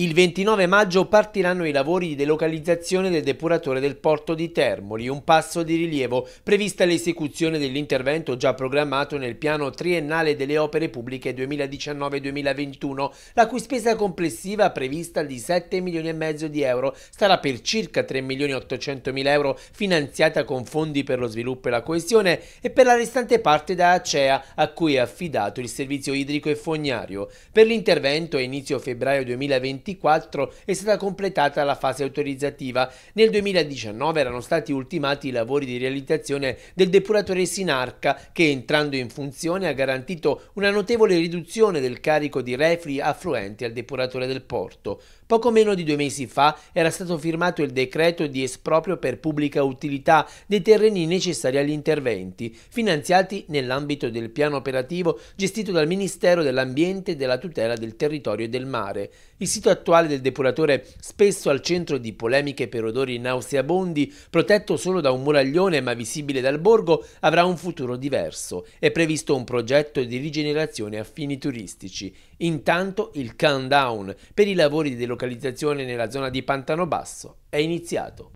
Il 29 maggio partiranno i lavori di delocalizzazione del depuratore del porto di Termoli, un passo di rilievo, prevista l'esecuzione dell'intervento già programmato nel piano triennale delle opere pubbliche 2019-2021, la cui spesa complessiva prevista di 7 milioni e mezzo di euro sarà per circa 3 milioni 800 mila euro finanziata con fondi per lo sviluppo e la coesione e per la restante parte da Acea a cui è affidato il servizio idrico e fognario. Per l'intervento a inizio febbraio 2021 2024 è stata completata la fase autorizzativa. Nel 2019 erano stati ultimati i lavori di realizzazione del depuratore Sinarca che entrando in funzione ha garantito una notevole riduzione del carico di refri affluenti al depuratore del porto. Poco meno di due mesi fa era stato firmato il decreto di esproprio per pubblica utilità dei terreni necessari agli interventi, finanziati nell'ambito del piano operativo gestito dal Ministero dell'Ambiente e della tutela del territorio e del mare. Il sito L'uso attuale del depuratore, spesso al centro di polemiche per odori nauseabondi, protetto solo da un muraglione ma visibile dal borgo, avrà un futuro diverso. È previsto un progetto di rigenerazione a fini turistici. Intanto il countdown per i lavori di delocalizzazione nella zona di Pantano Basso è iniziato.